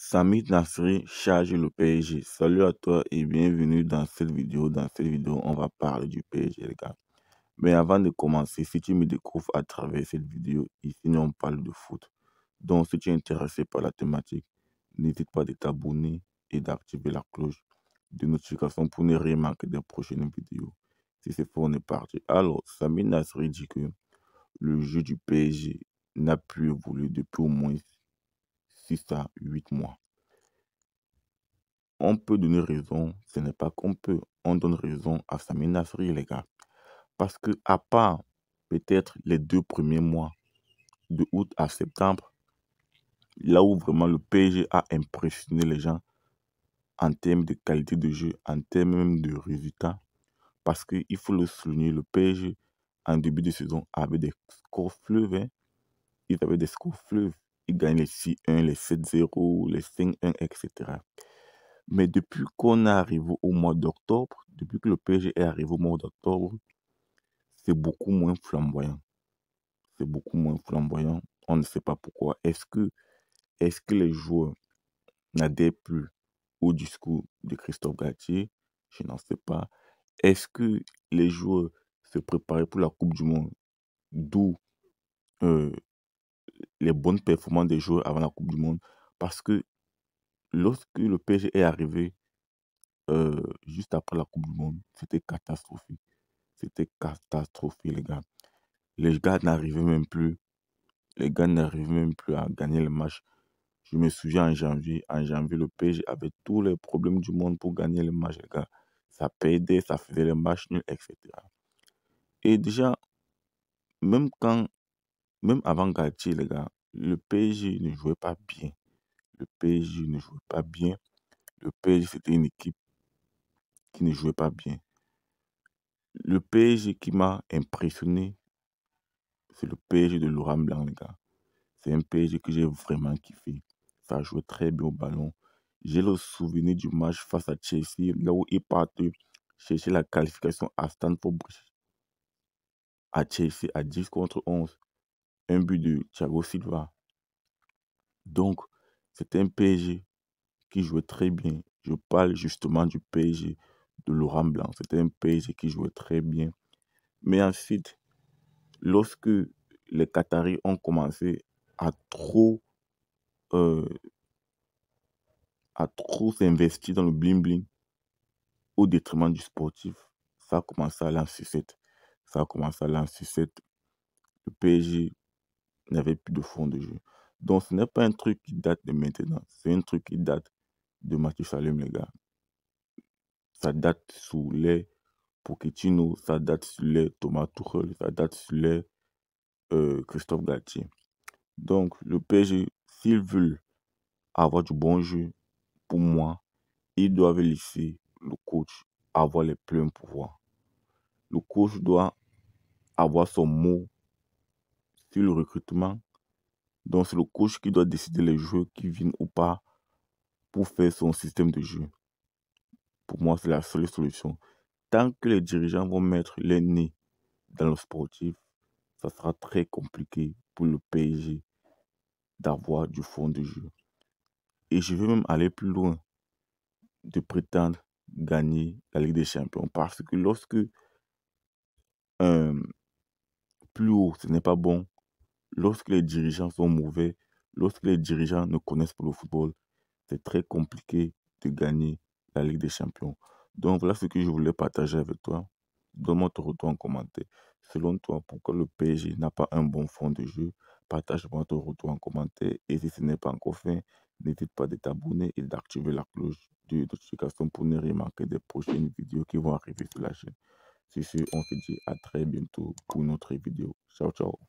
Samit Nasri charge le PSG. Salut à toi et bienvenue dans cette vidéo. Dans cette vidéo, on va parler du PSG, les gars. Mais avant de commencer, si tu me découvres à travers cette vidéo, ici, on parle de foot. Donc, si tu es intéressé par la thématique, n'hésite pas à t'abonner et d'activer la cloche de notification pour ne rien manquer des prochaines vidéos. Si c'est faux, on est parti. Alors, Samit Nasri dit que le jeu du PSG n'a plus évolué depuis au moins à 8 mois. On peut donner raison, ce n'est pas qu'on peut, on donne raison à sa menacerie les gars. Parce que, à part peut-être les deux premiers mois, de août à septembre, là où vraiment le PSG a impressionné les gens en termes de qualité de jeu, en termes même de résultats, parce il faut le souligner, le PSG en début de saison avait des scores fleuves. Hein. Ils avaient des scores fleuves il gagne les 6 1 les 7-0, les 5-1, etc. Mais depuis qu'on est arrivé au mois d'octobre, depuis que le PSG est arrivé au mois d'octobre, c'est beaucoup moins flamboyant. C'est beaucoup moins flamboyant. On ne sait pas pourquoi. Est-ce que, est ce que les joueurs n'adhèrent plus au discours de Christophe Gatier Je n'en sais pas. Est-ce que les joueurs se préparent pour la Coupe du Monde D'où euh, les bonnes performances des joueurs avant la Coupe du Monde. Parce que lorsque le PSG est arrivé euh, juste après la Coupe du Monde, c'était catastrophique. C'était catastrophique, les gars. Les gars n'arrivaient même plus. Les gars n'arrivaient même plus à gagner le match. Je me souviens en janvier, en janvier, le PSG avait tous les problèmes du monde pour gagner le match, les gars. Ça perdait, ça faisait le match, nul etc. Et déjà, même quand même avant Galtier, les gars, le PSG ne jouait pas bien. Le PSG ne jouait pas bien. Le PSG, c'était une équipe qui ne jouait pas bien. Le PSG qui m'a impressionné, c'est le PSG de Laurent Blanc, les gars. C'est un PSG que j'ai vraiment kiffé. Ça jouait très bien au ballon. J'ai le souvenir du match face à Chelsea, là où il partait chercher la qualification à Stanford Bridge. À Chelsea, à 10 contre 11 un but de Thiago Silva. Donc, c'est un PSG qui jouait très bien. Je parle justement du PSG de Laurent Blanc. C'était un PSG qui jouait très bien. Mais ensuite, lorsque les Qataris ont commencé à trop euh, à trop s'investir dans le bling bling au détriment du sportif, ça a commencé à lancer cette... Ça a commencé à lancer cette... Le PSG n'avait plus de fond de jeu. Donc ce n'est pas un truc qui date de maintenant, c'est un truc qui date de Mathieu Salem, les gars. Ça date sous les Pochettino, ça date sous les Thomas Tuchel, ça date sous les euh, Christophe Galtier. Donc le PSG, s'ils veulent avoir du bon jeu, pour moi, ils doivent laisser le coach avoir les pleins pouvoir. Le coach doit avoir son mot sur le recrutement. Donc c'est le coach qui doit décider les joueurs qui viennent ou pas pour faire son système de jeu. Pour moi, c'est la seule solution. Tant que les dirigeants vont mettre les nez dans le sportif, ça sera très compliqué pour le PSG d'avoir du fond de jeu. Et je vais même aller plus loin de prétendre gagner la Ligue des Champions. Parce que lorsque euh, plus haut, ce n'est pas bon, lorsque les dirigeants sont mauvais, lorsque les dirigeants ne connaissent pas le football, c'est très compliqué de gagner la Ligue des Champions. Donc voilà ce que je voulais partager avec toi. Donne-moi ton retour en commentaire. Selon toi, pourquoi le PSG n'a pas un bon fond de jeu Partage-moi ton retour en commentaire. Et si ce n'est pas encore fait, n'hésite pas à t'abonner et d'activer la cloche de notification pour ne rien manquer des prochaines vidéos qui vont arriver sur la chaîne. C'est sûr, on se dit à très bientôt pour une autre vidéo. Ciao, ciao.